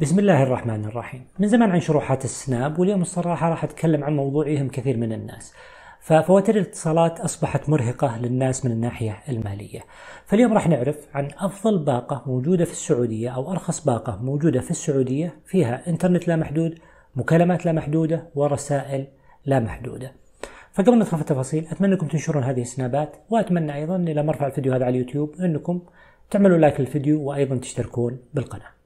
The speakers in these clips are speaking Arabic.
بسم الله الرحمن الرحيم من زمان عن شروحات السناب واليوم الصراحة راح أتكلم عن موضوع يهم كثير من الناس ففواتير الاتصالات أصبحت مرهقة للناس من الناحية المالية فاليوم راح نعرف عن أفضل باقة موجودة في السعودية أو أرخص باقة موجودة في السعودية فيها إنترنت لا محدود مكالمات لا محدودة ورسائل لا محدودة فقبل ما ندخل في التفاصيل أتمنى أنكم تنشرون هذه السنابات وأتمنى أيضا إلى أرفع الفيديو هذا على اليوتيوب أنكم تعملوا لايك للفيديو وأيضا تشتركون بالقناة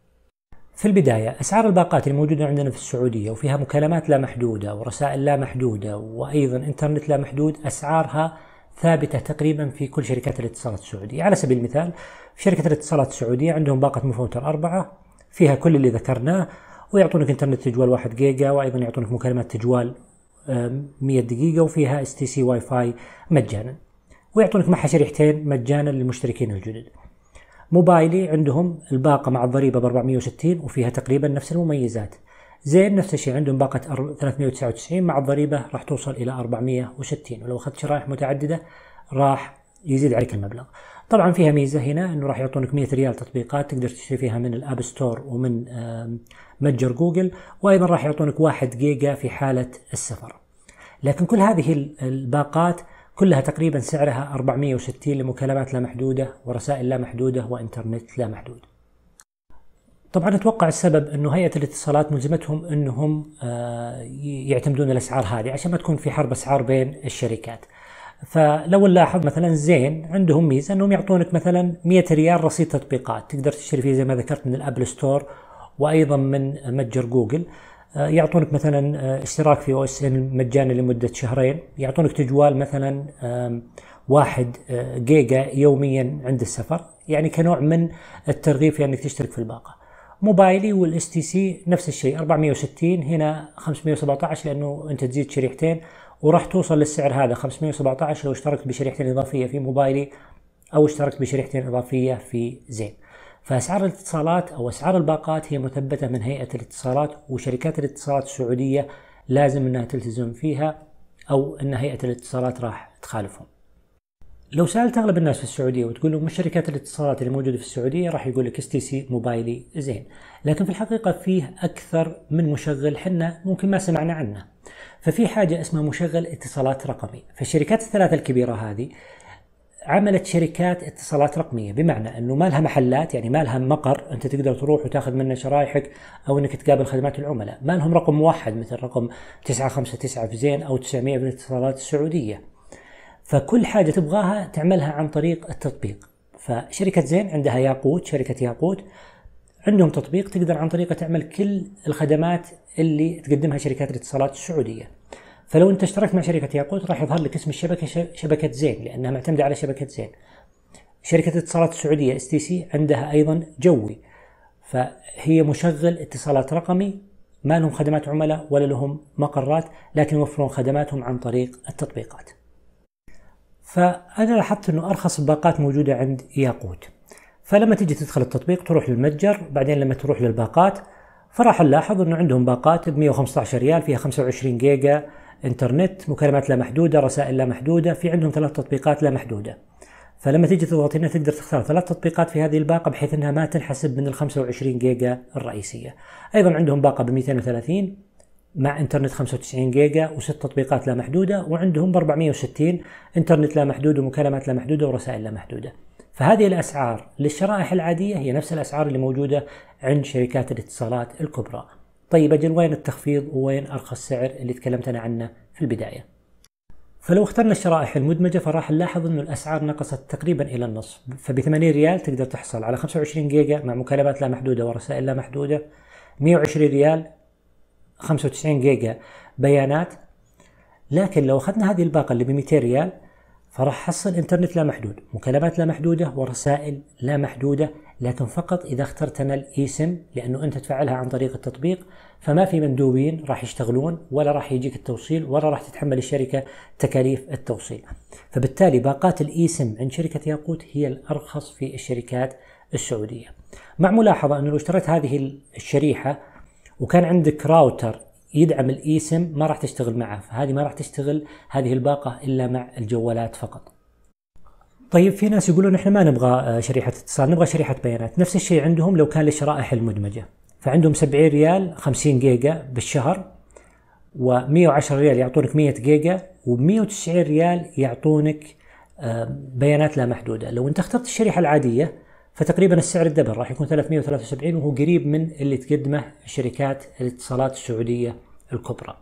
في البداية أسعار الباقات الموجودة عندنا في السعودية وفيها مكالمات لا محدودة ورسائل لا محدودة وأيضا إنترنت لا محدود أسعارها ثابتة تقريبا في كل شركات الاتصالات السعودية على سبيل المثال في شركة الاتصالات السعودية عندهم باقة مفوتر أربعة فيها كل اللي ذكرناه ويعطونك إنترنت تجوال واحد جيجا وأيضا يعطونك مكالمات تجوال 100 دقيقة وفيها اس تي سي واي فاي مجانا ويعطونك معها شريحتين مجانا للمشتركين الجدد موبايلي عندهم الباقة مع الضريبة ب 460 وفيها تقريبا نفس المميزات زين نفس الشيء عندهم باقة 399 مع الضريبة راح توصل إلى 460 ولو أخذت شرائح متعددة راح يزيد عليك المبلغ طبعا فيها ميزة هنا أنه راح يعطونك 100 ريال تطبيقات تقدر تشتري فيها من الأب ستور ومن متجر جوجل وأيضا راح يعطونك 1 جيجا في حالة السفر لكن كل هذه الباقات كلها تقريبا سعرها 460 لمكالمات لا محدودة ورسائل لا محدودة وإنترنت لا محدود طبعا اتوقع السبب انه هيئه الاتصالات ملزمتهم انهم آه، يعتمدون الاسعار هذه عشان ما تكون في حرب اسعار بين الشركات. فلو نلاحظ مثلا زين عندهم ميزه انهم يعطونك مثلا 100 ريال رصيد تطبيقات تقدر تشتري فيه زي ما ذكرت من الابل ستور وايضا من متجر جوجل. آه، يعطونك مثلا آه، اشتراك في او اس ان مجانا لمده شهرين يعطونك تجوال مثلا واحد آه، جيجا يوميا عند السفر يعني كنوع من الترغيب في انك تشترك في الباقه موبايلي والاس تي سي نفس الشيء 460 هنا 517 لانه انت تزيد شريحتين وراح توصل للسعر هذا 517 لو اشتركت بشريحتين اضافيه في موبايلي او اشتركت بشريحتين اضافيه في زين فأسعار الاتصالات أو أسعار الباقات هي مثبتة من هيئة الاتصالات وشركات الاتصالات السعودية لازم أنها تلتزم فيها أو أن هيئة الاتصالات راح تخالفهم لو سالت اغلب الناس في السعوديه وتقول لهم مش شركات الاتصالات اللي موجوده في السعوديه راح يقول لك اس تي سي موبايلي زين، لكن في الحقيقه فيه اكثر من مشغل حنا ممكن ما سمعنا عنه. ففي حاجه اسمها مشغل اتصالات رقمي، فالشركات الثلاثه الكبيره هذه عملت شركات اتصالات رقميه بمعنى انه ما لها محلات يعني ما لها مقر انت تقدر تروح وتاخذ منه شرايحك او انك تقابل خدمات العملاء، ما لهم رقم موحد مثل رقم 959 في زين او 900 في الاتصالات السعوديه. فكل حاجه تبغاها تعملها عن طريق التطبيق. فشركه زين عندها ياقوت، شركه ياقوت عندهم تطبيق تقدر عن طريقه تعمل كل الخدمات اللي تقدمها شركات الاتصالات السعوديه. فلو انت اشتركت مع شركه ياقوت راح يظهر لك اسم الشبكه شبكه زين لانها معتمده على شبكه زين شركه الاتصالات السعوديه اس تي سي عندها ايضا جوي فهي مشغل اتصالات رقمي ما لهم خدمات عملاء ولا لهم مقرات لكن يوفرون خدماتهم عن طريق التطبيقات فانا لاحظت انه ارخص الباقات موجوده عند ياقوت فلما تجي تدخل التطبيق تروح للمتجر بعدين لما تروح للباقات فراح نلاحظ انه عندهم باقات ب 115 ريال فيها 25 جيجا انترنت مكالمات لا محدوده رسائل لا محدوده في عندهم ثلاث تطبيقات لا محدوده فلما تيجي تضغط هنا تقدر تختار ثلاث تطبيقات في هذه الباقه بحيث انها ما تنحسب من ال 25 جيجا الرئيسيه ايضا عندهم باقه ب 230 مع انترنت 95 جيجا وست تطبيقات لا محدوده وعندهم ب 460 انترنت لا محدود ومكالمات لا محدوده ورسائل لا محدوده فهذه الاسعار للشرائح العاديه هي نفس الاسعار اللي موجوده عند شركات الاتصالات الكبرى طيب أجل وين التخفيض وين أرخص سعر اللي تكلمت أنا عنه في البداية فلو اخترنا الشرائح المدمجة فراح نلاحظ أن الأسعار نقصت تقريبا إلى النصف فب 80 ريال تقدر تحصل على 25 جيجا مع مكالمات لا محدودة ورسائل لا محدودة 120 ريال 95 جيجا بيانات لكن لو أخذنا هذه الباقة اللي ب 200 ريال فراح أحصل إنترنت لا محدود مكالمات لا محدودة ورسائل لا محدودة لكن فقط إذا اخترتنا أنا الاسم لأنه أنت تفعلها عن طريق التطبيق فما في مندوبين راح يشتغلون ولا راح يجيك التوصيل ولا راح تتحمل الشركة تكاليف التوصيل فبالتالي باقات الاسم عند شركة ياقوت هي الأرخص في الشركات السعودية مع ملاحظة أنه لو اشتريت هذه الشريحة وكان عندك راوتر يدعم الاسم ما راح تشتغل معه فهذه ما راح تشتغل هذه الباقة إلا مع الجوالات فقط طيب في ناس يقولون احنا ما نبغى آه، شريحه اتصال نبغى شريحه بيانات نفس الشيء عندهم لو كان للشرائح المدمجه فعندهم 70 ريال 50 جيجا بالشهر و110 ريال يعطونك 100 جيجا و190 ريال يعطونك آه، بيانات لا محدوده لو انت اخترت الشريحه العاديه فتقريبا السعر الدبل راح يكون 373 وهو قريب من اللي تقدمه شركات الاتصالات السعوديه الكبرى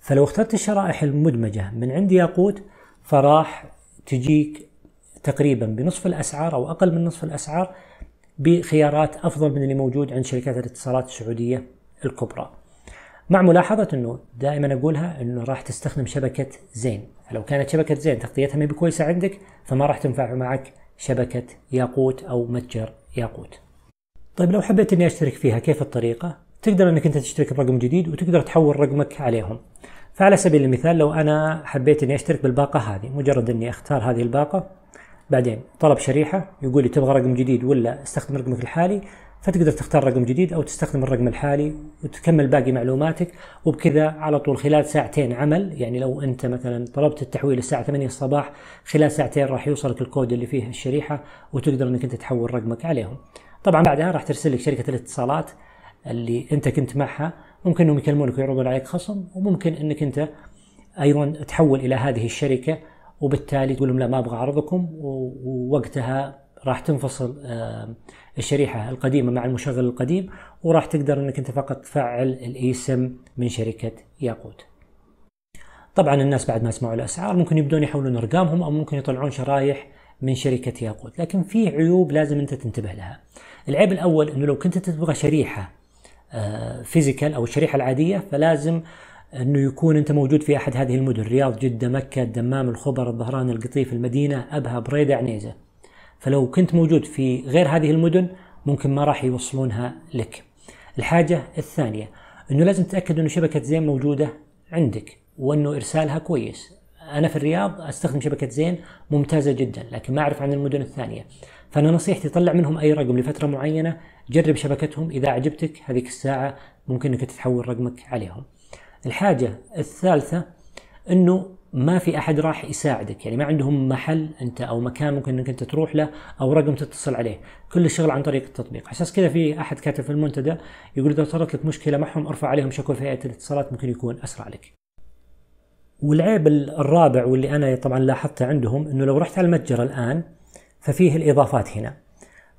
فلو اخترت الشرائح المدمجه من عند ياقوت فراح تجيك تقريبا بنصف الاسعار او اقل من نصف الاسعار بخيارات افضل من اللي موجود عند شركات الاتصالات السعوديه الكبرى. مع ملاحظة أنه دائما أقولها أنه راح تستخدم شبكة زين فلو كانت شبكة زين تغطيتها ما بكويسه عندك فما راح تنفع معك شبكة ياقوت أو متجر ياقوت طيب لو حبيت أني أشترك فيها كيف الطريقة؟ تقدر أنك أنت تشترك برقم جديد وتقدر تحول رقمك عليهم فعلى سبيل المثال لو أنا حبيت أني أشترك بالباقة هذه مجرد أني أختار هذه الباقة بعدين طلب شريحه يقول لي تبغى رقم جديد ولا استخدم رقمك الحالي فتقدر تختار رقم جديد او تستخدم الرقم الحالي وتكمل باقي معلوماتك وبكذا على طول خلال ساعتين عمل يعني لو انت مثلا طلبت التحويل الساعه 8 الصباح خلال ساعتين راح يوصلك الكود اللي فيه الشريحه وتقدر انك انت تحول رقمك عليهم. طبعا بعدها راح ترسل لك شركه الاتصالات اللي انت كنت معها ممكن انهم يكلمونك ويعرضون عليك خصم وممكن انك انت ايضا تحول الى هذه الشركه وبالتالي تقول لهم لا ما ابغى اعرضكم ووقتها راح تنفصل آه، الشريحه القديمه مع المشغل القديم وراح تقدر انك انت فقط تفعل الايسم من شركه ياقوت. طبعا الناس بعد ما يسمعوا الاسعار ممكن يبدون يحولون ارقامهم او ممكن يطلعون شرايح من شركه ياقوت، لكن في عيوب لازم انت تنتبه لها. العيب الاول انه لو كنت تبغى شريحه فيزيكال آه، او الشريحه العاديه فلازم انه يكون انت موجود في احد هذه المدن الرياض جده مكه الدمام الخبر الظهران القطيف المدينه ابها بريده عنيزه فلو كنت موجود في غير هذه المدن ممكن ما راح يوصلونها لك الحاجه الثانيه انه لازم تتاكد انه شبكه زين موجوده عندك وانه ارسالها كويس انا في الرياض استخدم شبكه زين ممتازه جدا لكن ما اعرف عن المدن الثانيه فانا نصيحتي طلع منهم اي رقم لفتره معينه جرب شبكتهم اذا عجبتك هذيك الساعه ممكن انك تحول رقمك عليهم الحاجة الثالثة أنه ما في أحد راح يساعدك يعني ما عندهم محل أنت أو مكان ممكن أنك أنت تروح له أو رقم تتصل عليه كل الشغل عن طريق التطبيق أساس كذا في أحد كاتب في المنتدى يقول إذا صارت لك مشكلة معهم ارفع عليهم شكوى في هيئة الاتصالات ممكن يكون أسرع لك والعيب الرابع واللي أنا طبعا لاحظته عندهم أنه لو رحت على المتجر الآن ففيه الإضافات هنا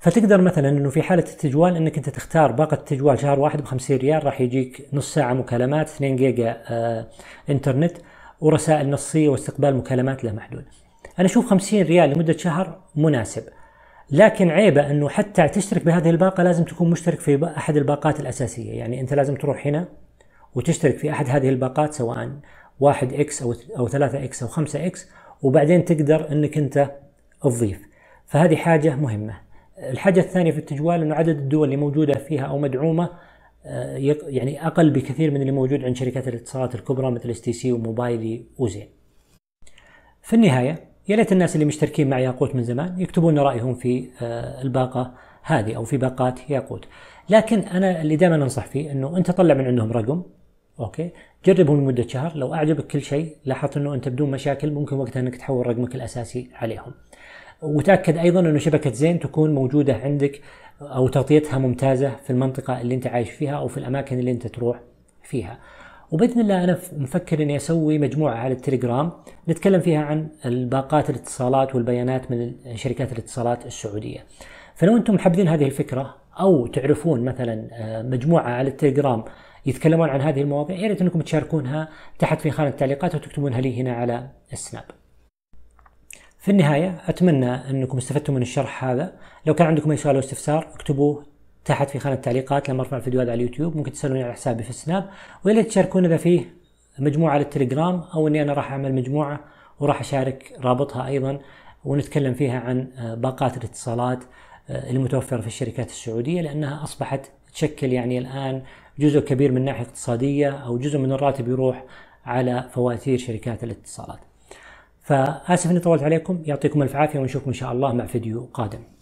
فتقدر مثلا انه في حاله التجوال انك انت تختار باقه تجوال شهر واحد ب 50 ريال راح يجيك نص ساعه مكالمات 2 جيجا آه انترنت ورسائل نصيه واستقبال مكالمات لا محدود. انا اشوف 50 ريال لمده شهر مناسب. لكن عيبه انه حتى تشترك بهذه الباقه لازم تكون مشترك في احد الباقات الاساسيه، يعني انت لازم تروح هنا وتشترك في احد هذه الباقات سواء 1 اكس او او 3 اكس او 5 اكس وبعدين تقدر انك انت تضيف. فهذه حاجه مهمه. الحاجة الثانية في التجوال أنه عدد الدول اللي موجودة فيها أو مدعومة آه، يعني أقل بكثير من اللي موجود عند شركات الاتصالات الكبرى مثل اس تي سي وموبايلي وزين. في النهاية يا ليت الناس اللي مشتركين مع ياقوت من زمان يكتبون رأيهم في آه، الباقة هذه أو في باقات ياقوت. لكن أنا اللي دائما أنصح فيه أنه أنت طلع من عندهم رقم اوكي جربه لمده شهر لو اعجبك كل شيء لاحظت انه انت بدون مشاكل ممكن وقتها انك تحول رقمك الاساسي عليهم وتاكد ايضا انه شبكه زين تكون موجوده عندك او تغطيتها ممتازه في المنطقه اللي انت عايش فيها او في الاماكن اللي انت تروح فيها. وباذن الله انا مفكر اني اسوي مجموعه على التليجرام نتكلم فيها عن الباقات الاتصالات والبيانات من شركات الاتصالات السعوديه. فلو انتم حابين هذه الفكره او تعرفون مثلا آه، مجموعه على التليجرام يتكلمون عن هذه المواضيع يا ريت انكم تشاركونها تحت في خانه التعليقات وتكتبونها لي هنا على السناب. في النهاية أتمنى أنكم استفدتم من الشرح هذا لو كان عندكم أي سؤال أو استفسار اكتبوه تحت في خانة التعليقات لما أرفع الفيديوهات على اليوتيوب ممكن تسألوني على حسابي في السناب ويا تشاركون تشاركونا إذا فيه مجموعة للتليجرام أو أني أنا راح أعمل مجموعة وراح أشارك رابطها أيضا ونتكلم فيها عن آه، باقات الاتصالات آه، المتوفرة في الشركات السعودية لأنها أصبحت تشكل يعني الآن جزء كبير من ناحية اقتصادية أو جزء من الراتب يروح على فواتير شركات الاتصالات فاسف اني طولت عليكم يعطيكم الف عافيه ونشوفكم ان شاء الله مع فيديو قادم